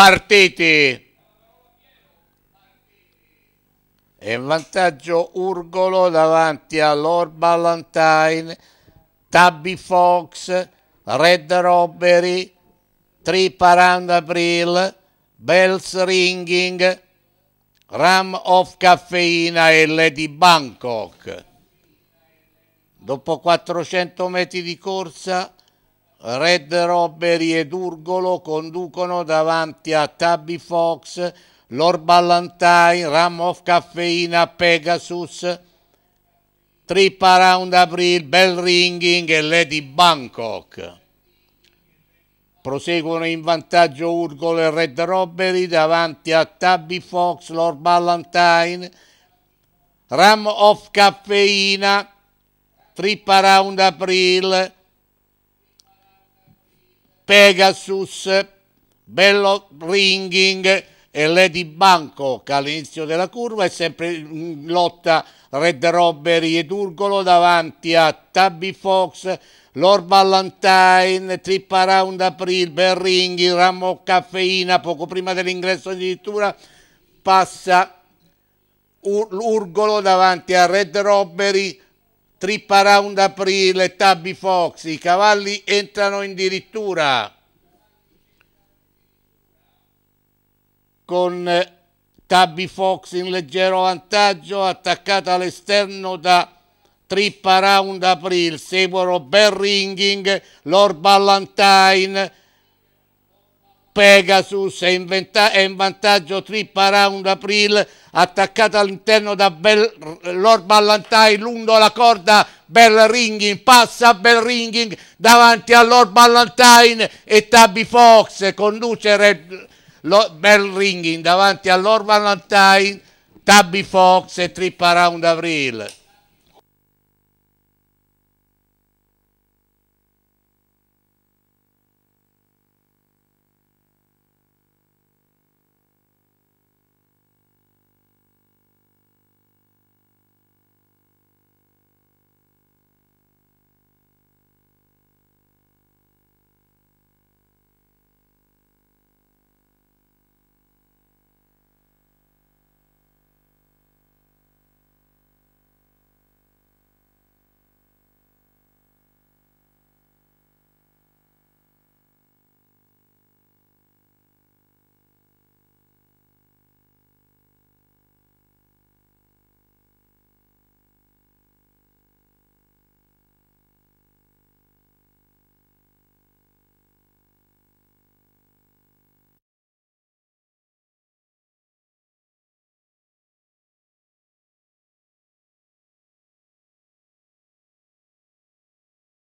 partiti. E vantaggio Urgolo davanti a Lord Ballantine, Tabby Fox, Red Robbery, Triparand April, Bells Ringing, Ram of Caffeina e Lady Bangkok. Dopo 400 metri di corsa Red Robbery e Durgolo conducono davanti a Tabby Fox, Lord Ballantine, Ram of Caffeina, Pegasus, Trip Around April, Bell Ringing e Lady Bangkok. Proseguono in vantaggio Urgolo e Red Robbery davanti a Tabby Fox, Lord Ballantine, Ram of Caffeina, Trip Around April, Pegasus, Bello Ringing e Lady Banco che all'inizio della curva è sempre in lotta Red Robbery ed Urgolo davanti a Tabby Fox, Lord Valentine, Trip Around April, Bell Berringhi, Ramo Caffeina poco prima dell'ingresso addirittura passa Urgolo davanti a Red Robbery, Trippa round aprile, Tabby Fox, i cavalli entrano addirittura con eh, Tabby Fox in leggero vantaggio, attaccata all'esterno da Trippa round aprile, seguono Bell Ringing, Lord Ballantine, Pegasus è in, è in vantaggio trip around April attaccata all'interno da Bell Lord Ballantai lungo la corda Bell Ringing passa Bell Ringing davanti a Lord Ballantine e Tabby Fox conduce Red, Lo, Bell Ringing davanti a Lord Ballantine Tabby Fox e trip Around April